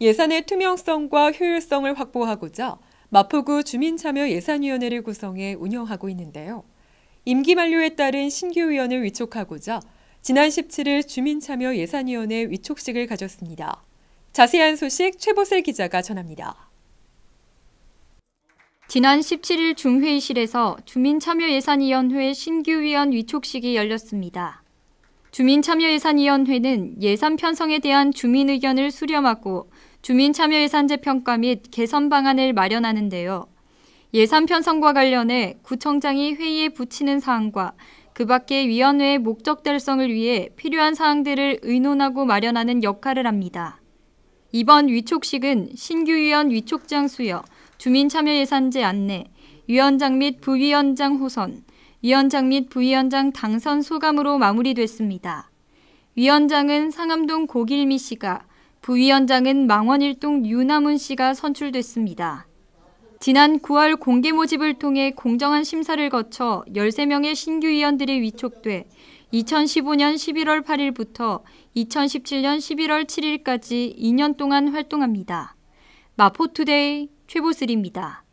예산의 투명성과 효율성을 확보하고자 마포구 주민참여 예산위원회를 구성해 운영하고 있는데요. 임기 만료에 따른 신규 위원을 위촉하고자 지난 17일 주민참여 예산위원회 위촉식을 가졌습니다. 자세한 소식 최보슬 기자가 전합니다. 지난 17일 중회의실에서 주민참여예산위원회 신규위원 위촉식이 열렸습니다. 주민참여예산위원회는 예산 편성에 대한 주민 의견을 수렴하고 주민참여예산제 평가 및 개선 방안을 마련하는데요. 예산 편성과 관련해 구청장이 회의에 붙이는 사항과 그 밖의 위원회의 목적 달성을 위해 필요한 사항들을 의논하고 마련하는 역할을 합니다. 이번 위촉식은 신규위원 위촉장 수여, 주민참여예산제 안내, 위원장 및 부위원장 호선, 위원장 및 부위원장 당선 소감으로 마무리됐습니다. 위원장은 상암동 고길미 씨가, 부위원장은 망원일동 유남은 씨가 선출됐습니다. 지난 9월 공개 모집을 통해 공정한 심사를 거쳐 13명의 신규 위원들이 위촉돼 2015년 11월 8일부터 2017년 11월 7일까지 2년 동안 활동합니다. 마포투데이 최보슬입니다.